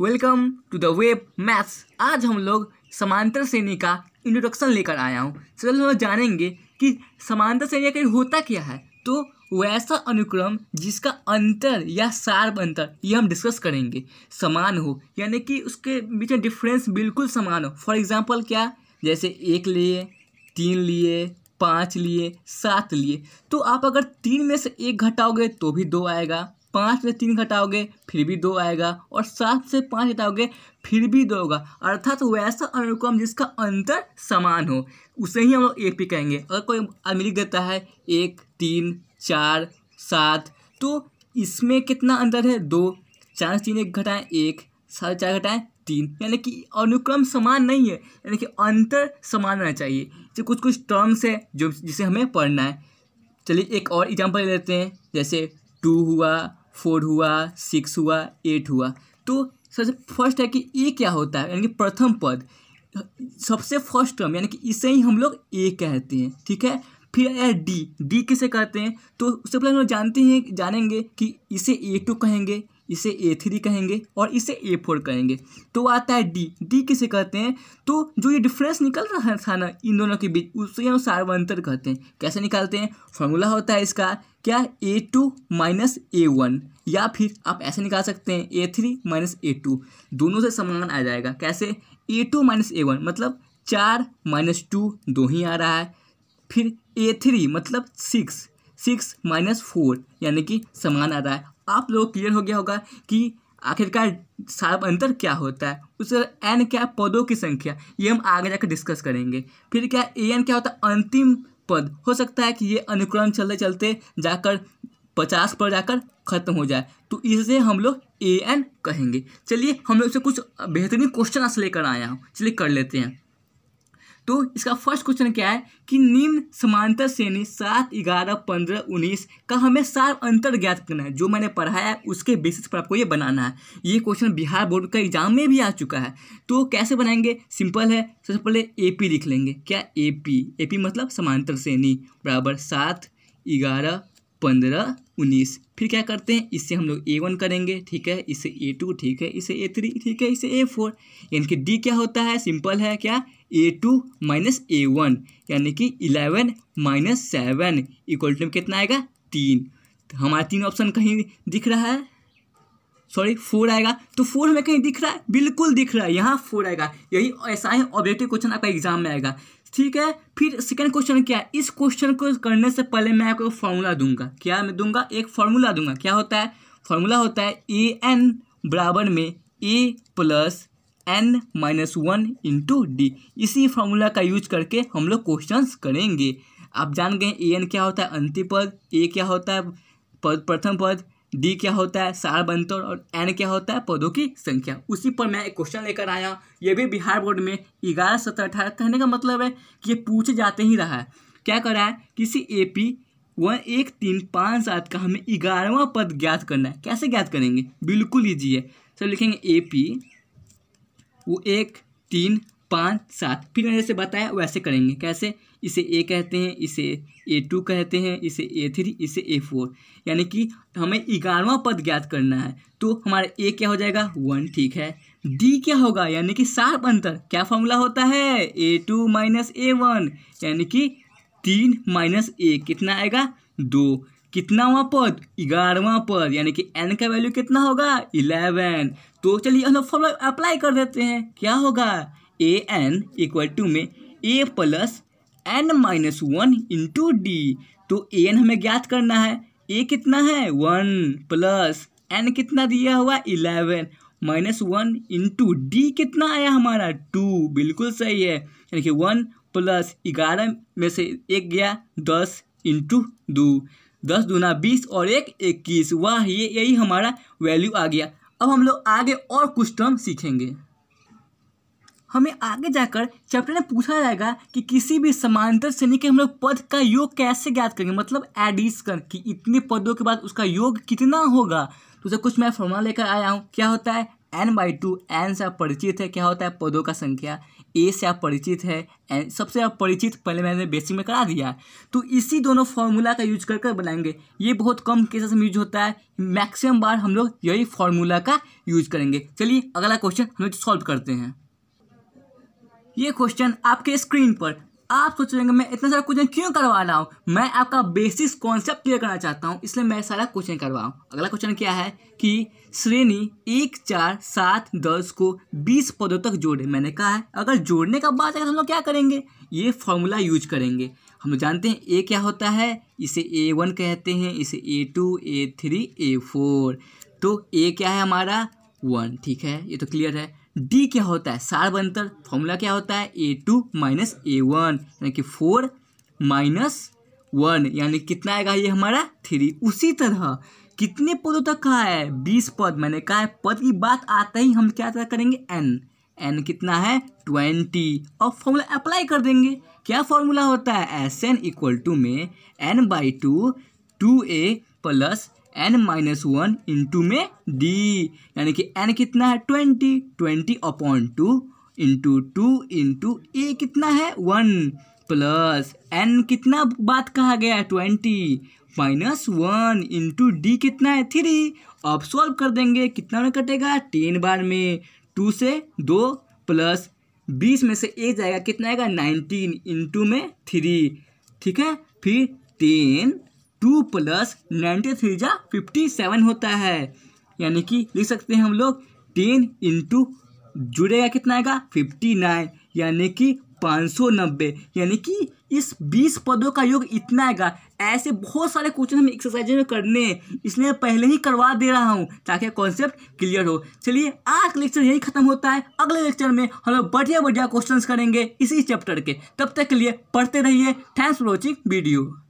welcome to the web maths आज हम लोग समांतर श्रेणी का इंट्रोडक्शन लेकर आया हूँ चलो हम लोग जानेंगे कि समांतर श्रेणी का होता क्या है तो वैसा अनुक्रम जिसका अंतर या सार्व अंतर ये हम डिस्कस करेंगे समान हो यानी कि उसके बीच में डिफरेंस बिल्कुल समान हो फॉर एग्ज़ाम्पल क्या जैसे एक लिए तीन लिए पाँच लिए सात लिए तो आप अगर तीन में से एक घटाओगे तो भी दो आएगा पाँच से तीन घटाओगे फिर भी दो आएगा और सात से पाँच घटाओगे फिर भी दो होगा अर्थात वैसा अनुक्रम जिसका अंतर समान हो उसे ही हम लोग ए पी कहेंगे अगर कोई आदमी देता है एक तीन चार सात तो इसमें कितना अंतर है दो चार तीन एक घटाएँ एक साढ़े चार घटाएँ तीन यानी कि अनुक्रम समान नहीं है यानी कि अंतर समान रहना चाहिए जो कुछ कुछ टर्म्स है जो जिसे हमें पढ़ना है चलिए एक और एग्जाम्पल लेते हैं जैसे टू हुआ फोर हुआ सिक्स हुआ एट हुआ तो सबसे फर्स्ट है कि ए क्या होता है यानी कि प्रथम पद सबसे फर्स्ट टर्म यानी कि इसे ही हम लोग ए कहते हैं ठीक है फिर आया डी डी किसे कहते हैं तो उससे पहले हम लोग जानते हैं जानेंगे कि इसे ए टू कहेंगे इसे ए थ्री कहेंगे और इसे ए फोर कहेंगे तो आता है डी डी किसे कहते हैं तो जो ये डिफरेंस निकल रहा था ना इन दोनों के बीच उसे अनुसार अंतर कहते हैं कैसे निकालते हैं फॉर्मूला होता है इसका क्या A two minus A one या फिर आप ऐसे निकाल सकते हैं A three minus A two दोनों से समान आ जाएगा कैसे A two minus A one मतलब चार माइनस टू दो ही आ रहा है फिर ए थ्री मतलब सिक्स सिक्स माइनस फोर यानी कि समान आ रहा है आप लोग क्लियर हो गया होगा कि आखिरकार साफ अंतर क्या होता है उस एन क्या पदों की संख्या ये हम आगे जाकर डिस्कस करेंगे फिर क्या ए एन क्या होता है अंतिम पद हो सकता है कि ये अनुक्रम चलते चलते जाकर पचास पर जाकर खत्म हो जाए तो इसे हम लोग ए एन कहेंगे चलिए हम लोग से कुछ बेहतरीन क्वेश्चन आज लेकर आया हूँ चलिए कर लेते हैं तो इसका फर्स्ट क्वेश्चन क्या है कि निम्न समांतर श्रेणी सात ग्यारह पंद्रह उन्नीस का हमें सार अंतर ज्ञात करना है जो मैंने पढ़ाया है उसके बेसिस पर आपको ये बनाना है ये क्वेश्चन बिहार बोर्ड का एग्जाम में भी आ चुका है तो कैसे बनाएंगे सिंपल है सबसे पहले ए पी लिख लेंगे क्या ए पी ए पी मतलब समांतर श्रेणी बराबर सात ग्यारह पंद्रह उन्नीस फिर क्या करते हैं इससे हम लोग ए वन करेंगे ठीक है इसे ए टू ठीक है इसे ए थ्री ठीक है इसे ए फोर यानी कि डी क्या होता है सिंपल है क्या A two minus A one यानी कि eleven minus seven equal to में कितना आएगा तीन तो हमारा तीन ऑप्शन कहीं दिख रहा है सॉरी फोर आएगा तो फोर हमें कहीं दिख रहा है बिल्कुल दिख रहा है यहाँ फोर आएगा यही ऐसा ही ऑब्जेक्टिव क्वेश्चन आपका एग्जाम में आएगा ठीक है फिर सेकंड क्वेश्चन क्या है इस क्वेश्चन को करने से पहले मैं आपको फॉर्मूला दूंगा क्या मैं दूंगा एक फॉर्मूला दूंगा क्या होता है फॉर्मूला होता है ए एन बराबर में ए plus N minus one into D इसी फार्मूला का यूज करके हम लोग क्वेश्चन करेंगे आप जान गए ए एन क्या होता है अंतिम पद ए क्या होता है पद प्रथम पद डी क्या होता है सार बनतर और एन क्या होता है पदों की संख्या उसी पर मैं एक क्वेश्चन लेकर आया ये भी बिहार बोर्ड में ग्यारह सत्रह अठारह कहने का मतलब है कि ये पूछे जाते ही रहा है क्या करा है किसी ए पी वन एक तीन पाँच सात का हमें ग्यारहवा पद ज्ञात करना है कैसे ज्ञात करेंगे बिल्कुल ईजी है सर लिखेंगे ए पी वो एक तीन पाँच सात फिर मैंने जैसे बताया वैसे करेंगे कैसे इसे ए कहते हैं इसे ए टू कहते हैं इसे ए थ्री इसे ए फोर यानी कि हमें ग्यारहवा पद ज्ञात करना है तो हमारा ए क्या हो जाएगा वन ठीक है डी क्या होगा यानी कि सार्प अंतर क्या फॉर्मूला होता है ए टू माइनस ए वन यानी कि तीन माइनस ए कितना आएगा दो कितनावा पद ग्यारहवा पद यानी कि एन का वैल्यू कितना होगा इलेवन तो चलिए हम लोग फॉर्मूला अप्लाई कर देते हैं क्या होगा ए एन इक्वल टू में ए plus N minus one into d तो ए एन हमें ज्ञात करना है ए कितना है वन प्लस एन कितना दिया हुआ eleven minus one into d कितना आया हमारा टू बिल्कुल सही है यानी कि वन प्लस ग्यारह में से एक गया दस इंटू दो दस दूना बीस और एक इक्कीस वाह ये यही हमारा वैल्यू आ गया अब हम लोग आगे और कुछ टर्म सीखेंगे हमें आगे जाकर चैप्टर में पूछा जाएगा कि किसी भी समांतर श्रेणी के हम लोग पद का योग कैसे ज्ञात करेंगे मतलब एडिशन कि इतने पदों के बाद उसका योग कितना होगा तो उसे कुछ मैं फॉर्मूला लेकर आया हूँ क्या होता है एन बाई टू एन से परिचित है क्या होता है पदों का संख्या ए से आप परिचित है एन सबसे आप परिचित पहले मैंने बेसिक में करा दिया तो इसी दोनों फार्मूला का यूज कर कर बनाएंगे ये बहुत कम केसेस में यूज होता है मैक्सिमम बार हम लोग यही फार्मूला का यूज करेंगे चलिए अगला क्वेश्चन हम लोग सॉल्व करते हैं ये क्वेश्चन आपके स्क्रीन पर आप सोच रहे हैं मैं इतना सारा क्वेश्चन क्यों करवा रहा हूँ मैं आपका बेसिक्स कॉन्सेप्ट क्लियर करना चाहता हूँ इसलिए मैं सारा क्वेश्चन करवाऊँ अगला क्वेश्चन क्या है कि श्रेणी एक चार सात दस को बीस पदों तक जोड़े मैंने कहा है अगर जोड़ने का बात है तो हम लोग क्या करेंगे ये फॉर्मूला यूज करेंगे हम लोग जानते हैं ए क्या होता है इसे ए वन कहते हैं इसे a two a three a four तो ए क्या है हमारा वन ठीक है ये तो क्लियर है डी क्या होता है सार बनतर फॉर्मूला क्या होता है ए टू माइनस ए वन यानी कि फोर माइनस वन यानी कितना आएगा ये हमारा थ्री उसी तरह कितने पदों तक कहा है बीस पद मैंने कहा है पद की बात आते ही हम क्या करेंगे एन एन कितना है ट्वेंटी और फॉर्मूला अप्लाई कर देंगे क्या फॉर्मूला होता है एस एन इक्वल टू में n by two two a plus N minus one into में डी यानी कि एन कितना है twenty twenty upon two into two into a कितना है वन प्लस एन कितना बात कहा गया है twenty minus one into d कितना है थ्री अब सॉल्व कर देंगे कितना में कटेगा तीन बार में टू से दो प्लस बीस में से एक जाएगा कितना आएगा नाइनटीन इंटू में थ्री ठीक है फिर ten two plus ninety three जा फिफ्टी सेवन होता है यानी कि लिख सकते हैं हम लोग टेन इंटू जुड़ेगा कितना आएगा फिफ्टी नाइन यानी कि पाँच सौ नब्बे यानी कि इस बीस पदों का योग इतना आएगा ऐसे बहुत सारे क्वेश्चन हम एक्सरसाइज में करने हैं इसलिए पहले ही करवा दे रहा हूँ ताकि कॉन्सेप्ट क्लियर हो चलिए आज का लेक्चर यही खत्म होता है अगले लेक्चर में हम लोग बढ़िया बढ़िया क्वेश्चन करेंगे इसी चैप्टर के तब तक के लिए पढ़ते रहिए थैंक्स फॉर वॉचिंग वीडियो